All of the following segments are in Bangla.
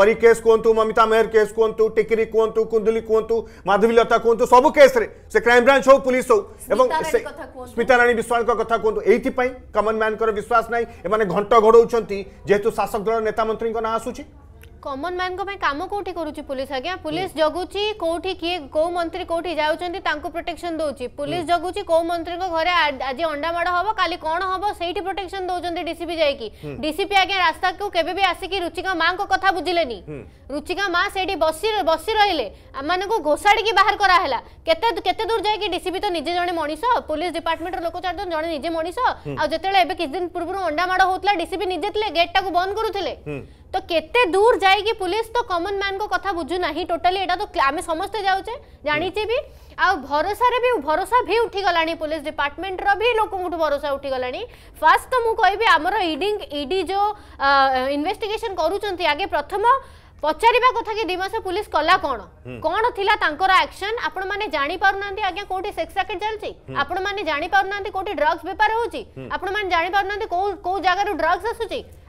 परी केस कहतु ममिता मेहर केस कहतु टिकिरी कहतु कुंदुली कहतु माधवीलता कहतु सब केस से क्राइम ब्रांच हो पुलिस हो स्मिताराणी विश्वास कथ कहतु ये कमन मैन विश्वास ना घंट घोड़ जेहेतु शासक दल नेता मंत्री ना आसूची কমন ম্যানঙ্ কাম কোটি করুছি পুলিশ আজ্ঞা পুলিশ জগুছি কোটি কি কেউ মন্ত্রী কোটি যাচ্ছেন তাঁকু প্রোটেকশন দৌছি পুলিশ জগুছি কেউ মন্ত্রী ঘরে আজ অন্ডামাড় হব কালি কোণ হব সেইটি প্রোটেকশন দৌছেন ডিসিপি যাইকি ডিসিপি আজ্ঞা রাস্তাকে কেবে বি আসিকি রুচিকা মাঙ্ক কথা বুঝিলেনি রুচিকা মা সেইটি বসি বসি রহলে আমাকে ঘোষাড়ি বাহার করা হল কেতে কেতে দূর যাইকি ডিসিপি তো নিজে জনে মনিষ পুলিশ ডিপার্টমেন্টর লোক চারজন জনে নিজে মনিষ আউ যেতবে এবে কিছু দিন পূর্ব অন্ডামাড় হোলা ডিসিপি নিজে লে গেটটা বন্ধ করুলে তো কেতে দূর যাইকি পুলিশ তো কমন ম্যান কথা বুঝু না টোটালি এটা তো আমি সমস্তে যাওছে জাঁচে বি আউ ভরসার বি ভরসা ভি উঠিগলা পুলিশ ডিপার্টমেন্টর বি লোক ভরসা উঠিগলা ফার্স্ট তো মু কবি আমার ইডি ইডি যে ইনভেস্টিগেশন করুচার আগে প্রথম ପଚାରିବା କଥା କି ଦୁଇ ମାସ ପୁଲିସ କଲା କ'ଣ କ'ଣ ଥିଲା ତାଙ୍କର ଆକ୍ସନ ଆପଣମାନେ ଜାଣିପାରୁନାହାନ୍ତି ଆଜ୍ଞା କୋଉଠି ସେକ୍ସ ରାକେଟ୍ ଚାଲିଛି ଆପଣମାନେ ଜାଣିପାରୁନାହାନ୍ତି କୋଉଠି ଡ୍ରଗ୍ସ ବେପାର ହେଉଛି ଆପଣମାନେ ଜାଣିପାରୁନାହାନ୍ତି କୋଉ କୋଉ ଜାଗାରୁ ଡ୍ରଗ୍ସ ଆସୁଛି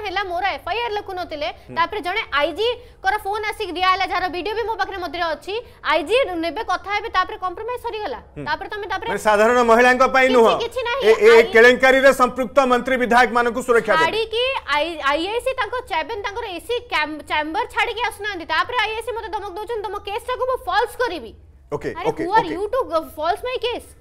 कौन है मोर एफ आई आर लिखु नापर जड़े आईजी फोन आसिक दिया जार भिड भी मो पाखे मध्य अच्छी आईजी ने कथा हे कम्प्रोमाइज सरीगला साधारण महिला नुह संपृक्त मंत्री विधायक मान सुरक्षा छाड़ी आईआईसी चैबेन एसी चैम्बर छाड़ी आसुना आईआईसी मत धमक दौर तुम केस टाक फल्स करी okay okay you too false my case